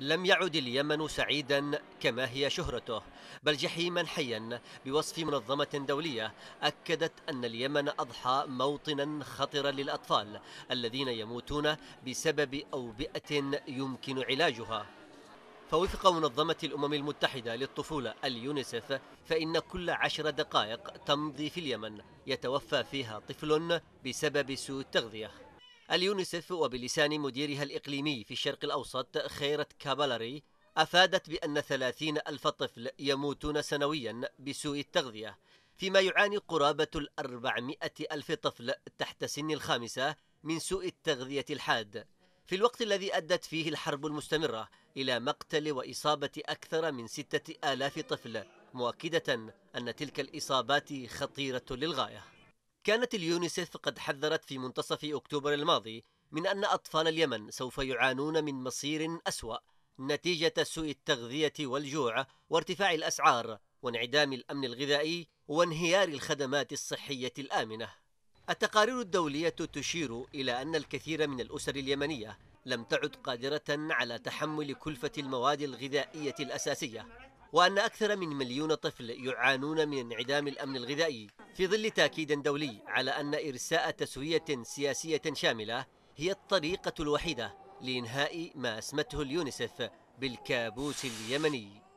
لم يعد اليمن سعيدا كما هي شهرته بل جحيما حيا بوصف منظمة دولية أكدت أن اليمن أضحى موطنا خطرا للأطفال الذين يموتون بسبب أوبئة يمكن علاجها فوفق منظمة الأمم المتحدة للطفولة اليونيسف فإن كل عشر دقائق تمضي في اليمن يتوفى فيها طفل بسبب سوء التغذية اليونيسف وبلسان مديرها الإقليمي في الشرق الأوسط خيرة كابالري أفادت بأن ثلاثين ألف طفل يموتون سنويا بسوء التغذية فيما يعاني قرابة الأربعمائة ألف طفل تحت سن الخامسة من سوء التغذية الحاد في الوقت الذي أدت فيه الحرب المستمرة إلى مقتل وإصابة أكثر من ستة آلاف طفل مؤكدة أن تلك الإصابات خطيرة للغاية كانت اليونيسف قد حذرت في منتصف أكتوبر الماضي من أن أطفال اليمن سوف يعانون من مصير أسوأ نتيجة سوء التغذية والجوع وارتفاع الأسعار وانعدام الأمن الغذائي وانهيار الخدمات الصحية الآمنة. التقارير الدولية تشير إلى أن الكثير من الأسر اليمنية لم تعد قادرة على تحمل كلفة المواد الغذائية الأساسية وأن أكثر من مليون طفل يعانون من انعدام الأمن الغذائي في ظل تأكيد دولي على أن إرساء تسوية سياسية شاملة هي الطريقة الوحيدة لإنهاء ما أسمته اليونيسف بالكابوس اليمني